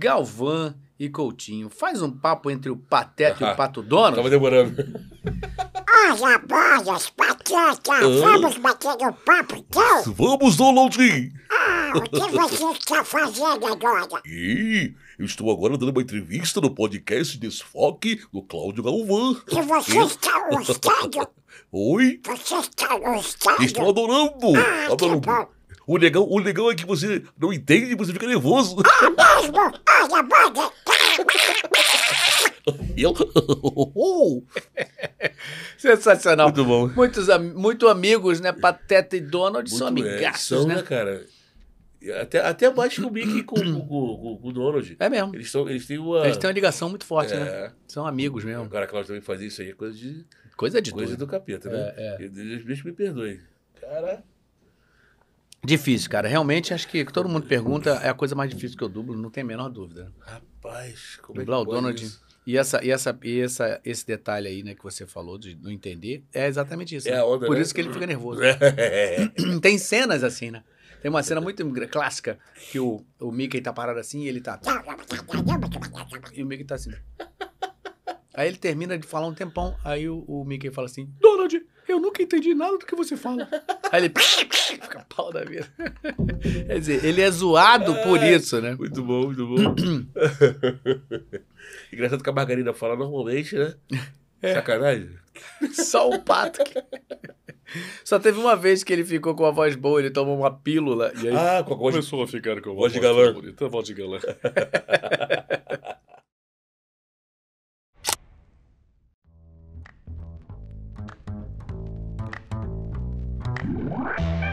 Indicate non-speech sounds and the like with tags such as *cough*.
Galvão e Coutinho. Faz um papo entre o Pateta e o *laughs* Pato Dono. Tava demorando. Olha, bolas, Pateta, ah. vamos bater um papo, então? Vamos, Donaldinho. Ah, o que você está fazendo agora? Ih, eu estou agora dando uma entrevista no podcast Desfoque do Cláudio Galvão. E você e... está gostando? *laughs* Oi? Você está gostando? Estou adorando. Ah, adorando. que bom. O legal, o legal é que você não entende e você fica nervoso. *laughs* Eu. Sensacional. Muito bom. Muitos, muito amigos, né? Pateta e Donald muito são é, amigaços, é, são, né? né, cara? Até, até mais comigo que com, com, com, o Donald. É mesmo. Eles, são, eles, têm uma... eles têm uma ligação muito forte, né? é. né? São amigos mesmo. O cara Cláudio também fazia isso aí, é coisa de. Coisa de Coisa doido. do capeta, né? É, é. Deus me perdoe. Cara. Difícil, cara. Realmente, acho que todo mundo pergunta, é a coisa mais difícil que eu dublo, não tem a menor dúvida. Rapaz, como Dublar é que o Donald. Isso? E, essa, e, essa, e essa, esse detalhe aí, né, que você falou de não entender, é exatamente isso. É né? onda, Por né? isso que ele fica nervoso. *laughs* É. *clears throat* tem cenas assim, né? Tem uma cena muito clássica que o, o Mickey tá parado assim e ele tá. *laughs* E o Mickey tá assim. Aí ele termina de falar um tempão, aí o, o Mickey fala assim: eu nunca entendi nada do que você fala. Aí ele fica pau da vida. *laughs* Quer dizer, ele é zoado por isso, né? Muito bom, muito bom. *clears throat* Engraçado que a Margarida fala normalmente, né? É. Sacanagem. Só o pato. Que... Só teve uma vez que ele ficou com a voz boa, ele tomou uma pílula. E aí ah, com a voz... Começou a ficar com a voz, voz de galã. Bonita, voz de galã. What?